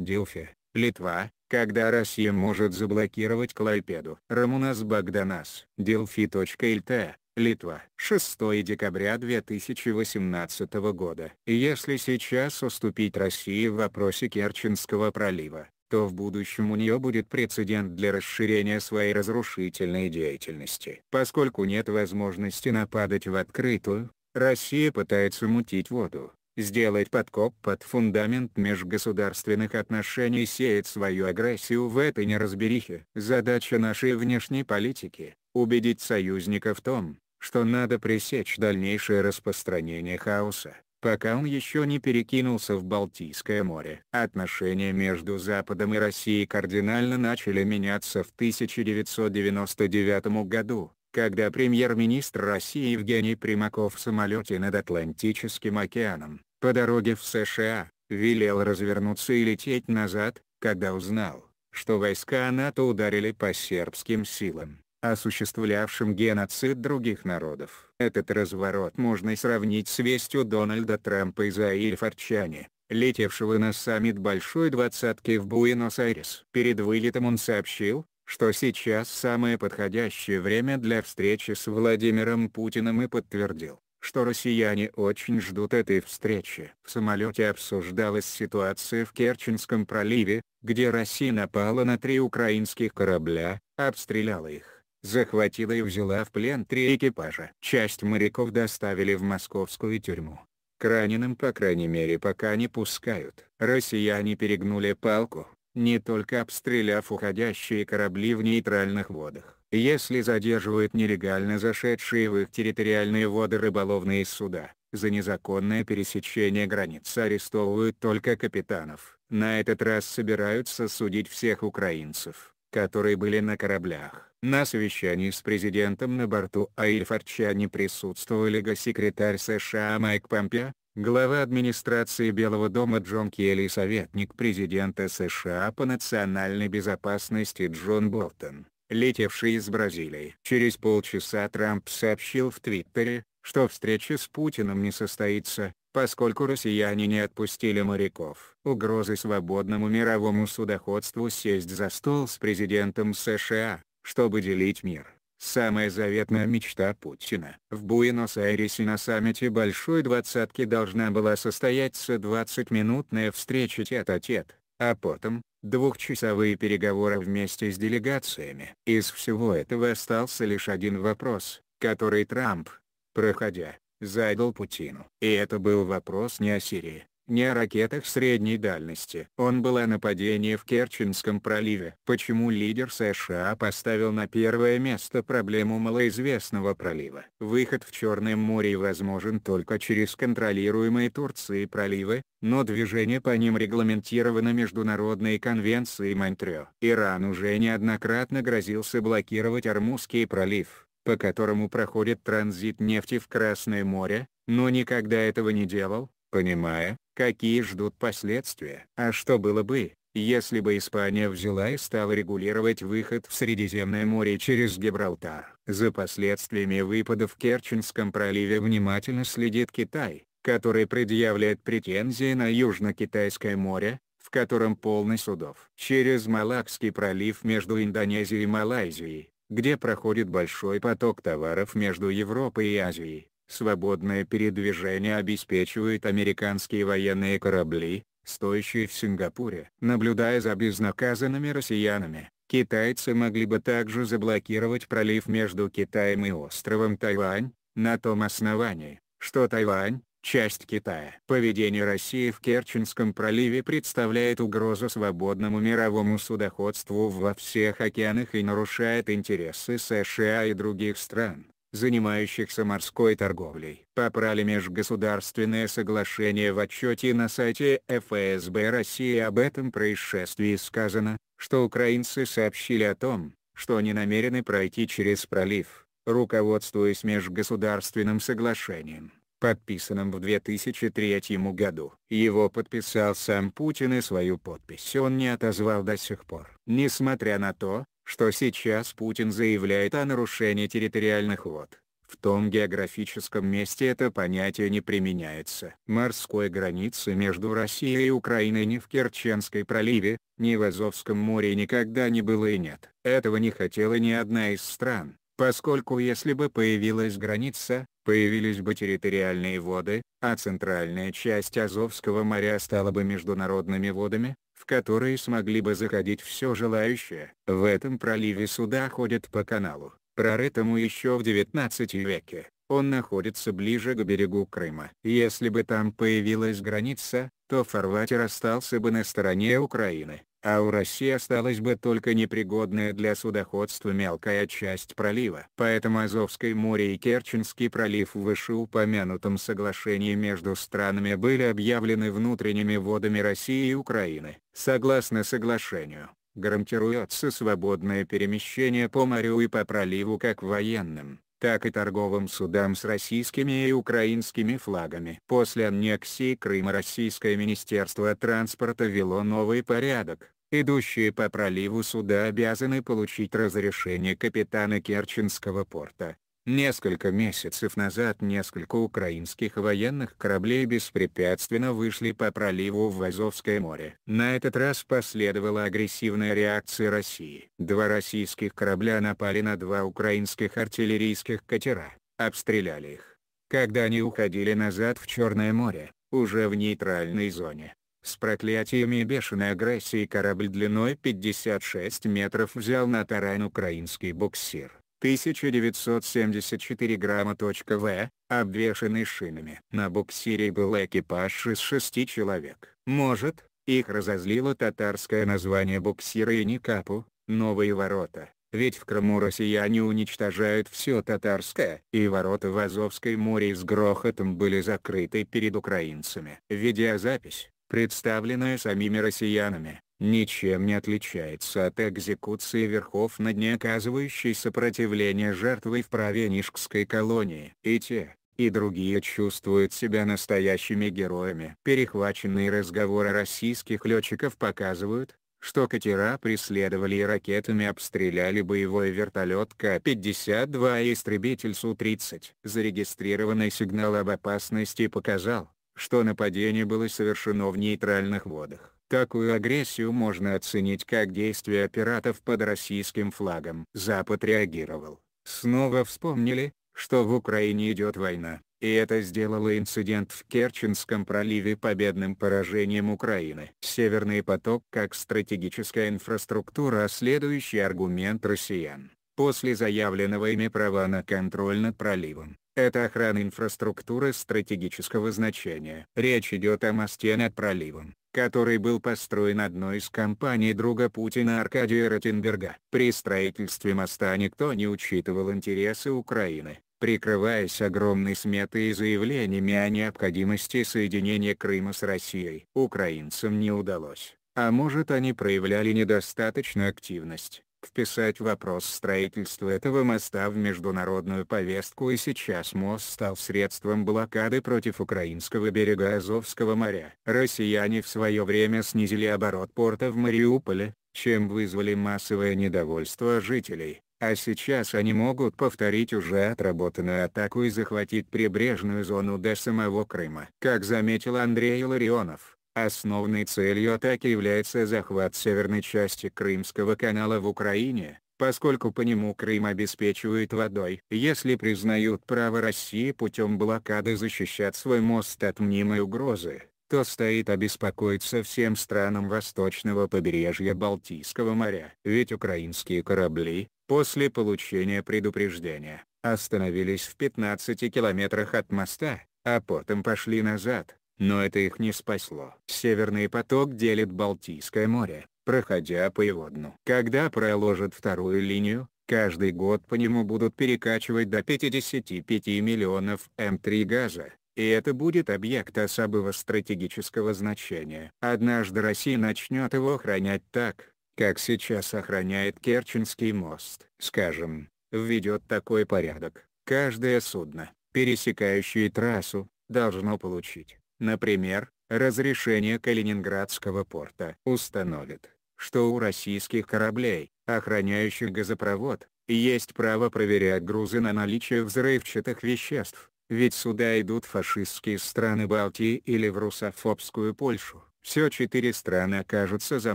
Дилфи, Литва, когда Россия может заблокировать Клайпеду. Рамунас Богданас, Delphi.lt, Литва, 6 декабря 2018 года. Если сейчас уступить России в вопросе Керченского пролива, то в будущем у нее будет прецедент для расширения своей разрушительной деятельности. Поскольку нет возможности нападать в открытую, Россия пытается мутить воду сделать подкоп под фундамент межгосударственных отношений и сеять свою агрессию в этой неразберихе. Задача нашей внешней политики – убедить союзника в том, что надо пресечь дальнейшее распространение хаоса, пока он еще не перекинулся в Балтийское море. Отношения между Западом и Россией кардинально начали меняться в 1999 году, когда премьер-министр России Евгений Примаков в самолете над Атлантическим океаном по дороге в США, велел развернуться и лететь назад, когда узнал, что войска НАТО ударили по сербским силам, осуществлявшим геноцид других народов. Этот разворот можно сравнить с вестью Дональда Трампа из Аильфорчане, летевшего на саммит Большой Двадцатки в Буэнос-Айрес. Перед вылетом он сообщил, что сейчас самое подходящее время для встречи с Владимиром Путиным и подтвердил, что россияне очень ждут этой встречи. В самолете обсуждалась ситуация в Керченском проливе, где Россия напала на три украинских корабля, обстреляла их, захватила и взяла в плен три экипажа. Часть моряков доставили в московскую тюрьму. К раненым по крайней мере пока не пускают. Россияне перегнули палку, не только обстреляв уходящие корабли в нейтральных водах если задерживают нелегально зашедшие в их территориальные воды рыболовные суда. За незаконное пересечение границ арестовывают только капитанов. На этот раз собираются судить всех украинцев, которые были на кораблях. На совещании с президентом на борту Аильфорчане присутствовали госсекретарь США Майк Помпео, глава администрации Белого дома Джон Келли и советник президента США по национальной безопасности Джон Болтон летевший из Бразилии. Через полчаса Трамп сообщил в Твиттере, что встреча с Путиным не состоится, поскольку россияне не отпустили моряков. Угрозы свободному мировому судоходству сесть за стол с президентом США, чтобы делить мир. Самая заветная мечта Путина. В Буэнос-Айресе на саммите Большой Двадцатки должна была состояться 20-минутная встреча тет-а-тет, -а, -тет, а потом, двухчасовые переговоры вместе с делегациями. Из всего этого остался лишь один вопрос, который Трамп, проходя, задал Путину. И это был вопрос не о Сирии, не о ракетах средней дальности. Он был о нападении в Керченском проливе. Почему лидер США поставил на первое место проблему малоизвестного пролива? Выход в Черное море возможен только через контролируемые Турцией проливы, но движение по ним регламентировано Международной конвенцией Монтрео. Иран уже неоднократно грозился блокировать Армузский пролив по которому проходит транзит нефти в Красное море, но никогда этого не делал, понимая, какие ждут последствия. А что было бы, если бы Испания взяла и стала регулировать выход в Средиземное море через Гибралтар? За последствиями выпада в Керченском проливе внимательно следит Китай, который предъявляет претензии на Южно-Китайское море, в котором полный судов. Через Малакский пролив между Индонезией и Малайзией, где проходит большой поток товаров между Европой и Азией, Свободное передвижение обеспечивают американские военные корабли, стоящие в Сингапуре. Наблюдая за безнаказанными россиянами, китайцы могли бы также заблокировать пролив между Китаем и островом Тайвань, на том основании, что Тайвань – часть Китая. Поведение России в Керченском проливе представляет угрозу свободному мировому судоходству во всех океанах и нарушает интересы США и других стран занимающихся морской торговлей. Попрали межгосударственное соглашение в отчете на сайте ФСБ России об этом происшествии сказано, что украинцы сообщили о том, что они намерены пройти через пролив, руководствуясь межгосударственным соглашением, подписанным в 2003 году. Его подписал сам Путин и свою подпись он не отозвал до сих пор. Несмотря на то, что сейчас Путин заявляет о нарушении территориальных вод. В том географическом месте это понятие не применяется. Морской границы между Россией и Украиной ни в Керченской проливе, ни в Азовском море никогда не было и нет. Этого не хотела ни одна из стран. Поскольку если бы появилась граница, появились бы территориальные воды, а центральная часть Азовского моря стала бы международными водами, в которые смогли бы заходить все желающее. В этом проливе суда ходят по каналу, прорытому еще в 19 веке. Он находится ближе к берегу Крыма. Если бы там появилась граница, то фарватер остался бы на стороне Украины а у России осталась бы только непригодная для судоходства мелкая часть пролива. Поэтому Азовское море и Керченский пролив в вышеупомянутом соглашении между странами были объявлены внутренними водами России и Украины. Согласно соглашению, гарантируется свободное перемещение по морю и по проливу как военным, так и торговым судам с российскими и украинскими флагами. После аннексии Крыма Российское Министерство транспорта ввело новый порядок. Идущие по проливу суда обязаны получить разрешение капитана Керченского порта, Несколько месяцев назад несколько украинских военных кораблей беспрепятственно вышли по проливу в Азовское море. На этот раз последовала агрессивная реакция России. Два российских корабля напали на два украинских артиллерийских катера, обстреляли их. Когда они уходили назад в Черное море, уже в нейтральной зоне, с проклятиями и бешеной агрессией корабль длиной 56 метров взял на таран украинский буксир. 1974 грамма. В, обвешанный шинами. На буксире был экипаж из шести человек. Может, их разозлило татарское название буксира и Никапу, «Новые ворота», ведь в Крыму россияне уничтожают все татарское. И ворота в Азовское море с грохотом были закрыты перед украинцами. Видеозапись, представленная самими россиянами, ничем не отличается от экзекуции верхов над не оказывающей сопротивления жертвой в правенишкской колонии. И те, и другие чувствуют себя настоящими героями. Перехваченные разговоры российских летчиков показывают, что катера преследовали и ракетами обстреляли боевой вертолет К-52 и истребитель Су-30. Зарегистрированный сигнал об опасности показал, что нападение было совершено в нейтральных водах. Такую агрессию можно оценить как действия пиратов под российским флагом. Запад реагировал. Снова вспомнили, что в Украине идет война, и это сделало инцидент в Керченском проливе победным поражением Украины. Северный поток как стратегическая инфраструктура а – следующий аргумент россиян. После заявленного ими права на контроль над проливом, это охрана инфраструктуры стратегического значения. Речь идет о мосте над проливом, который был построен одной из компаний друга Путина Аркадия Ротенберга. При строительстве моста никто не учитывал интересы Украины, прикрываясь огромной сметой и заявлениями о необходимости соединения Крыма с Россией. Украинцам не удалось, а может они проявляли недостаточно активность вписать вопрос строительства этого моста в международную повестку и сейчас мост стал средством блокады против украинского берега Азовского моря. Россияне в свое время снизили оборот порта в Мариуполе, чем вызвали массовое недовольство жителей, а сейчас они могут повторить уже отработанную атаку и захватить прибрежную зону до самого Крыма. Как заметил Андрей Ларионов, Основной целью атаки является захват северной части Крымского канала в Украине, поскольку по нему Крым обеспечивает водой. Если признают право России путем блокады защищать свой мост от мнимой угрозы, то стоит обеспокоиться всем странам восточного побережья Балтийского моря. Ведь украинские корабли, после получения предупреждения, остановились в 15 километрах от моста, а потом пошли назад. Но это их не спасло. Северный поток делит Балтийское море, проходя по его дну. Когда проложат вторую линию, каждый год по нему будут перекачивать до 55 миллионов М3 газа, и это будет объект особого стратегического значения. Однажды Россия начнет его охранять так, как сейчас охраняет Керченский мост. Скажем, введет такой порядок. Каждое судно, пересекающее трассу, должно получить Например, разрешение Калининградского порта установит, что у российских кораблей, охраняющих газопровод, есть право проверять грузы на наличие взрывчатых веществ, ведь сюда идут фашистские страны Балтии или в русофобскую Польшу. Все четыре страны окажутся за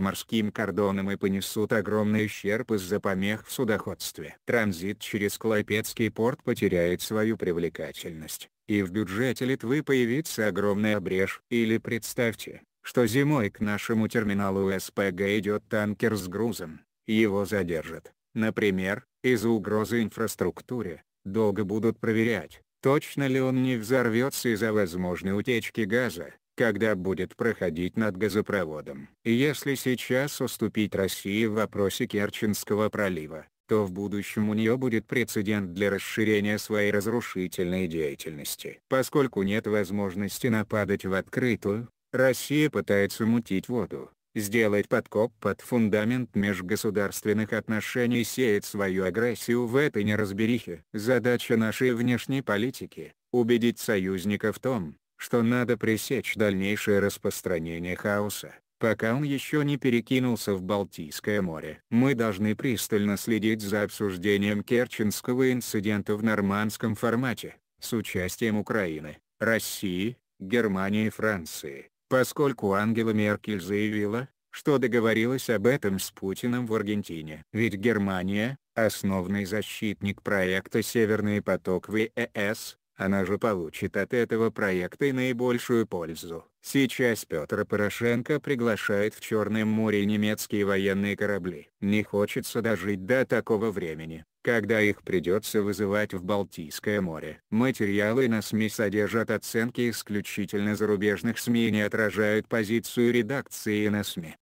морским кордоном и понесут огромный ущерб из-за помех в судоходстве. Транзит через Клайпецкий порт потеряет свою привлекательность, и в бюджете Литвы появится огромная брешь. Или представьте, что зимой к нашему терминалу СПГ идет танкер с грузом, его задержат, например, из-за угрозы инфраструктуре, долго будут проверять, точно ли он не взорвется из-за возможной утечки газа, когда будет проходить над газопроводом. Если сейчас уступить России в вопросе Керченского пролива, то в будущем у нее будет прецедент для расширения своей разрушительной деятельности. Поскольку нет возможности нападать в открытую, Россия пытается мутить воду, сделать подкоп под фундамент межгосударственных отношений и сеять свою агрессию в этой неразберихе. Задача нашей внешней политики – убедить союзника в том, что надо пресечь дальнейшее распространение хаоса, пока он еще не перекинулся в Балтийское море. Мы должны пристально следить за обсуждением Керченского инцидента в нормандском формате, с участием Украины, России, Германии и Франции, поскольку Ангела Меркель заявила, что договорилась об этом с Путиным в Аргентине. Ведь Германия, основный защитник проекта «Северный поток» вэс она же получит от этого проекта и наибольшую пользу. Сейчас Петр Порошенко приглашает в Черное море немецкие военные корабли. Не хочется дожить до такого времени, когда их придется вызывать в Балтийское море. Материалы на СМИ содержат оценки исключительно зарубежных СМИ и не отражают позицию редакции на СМИ.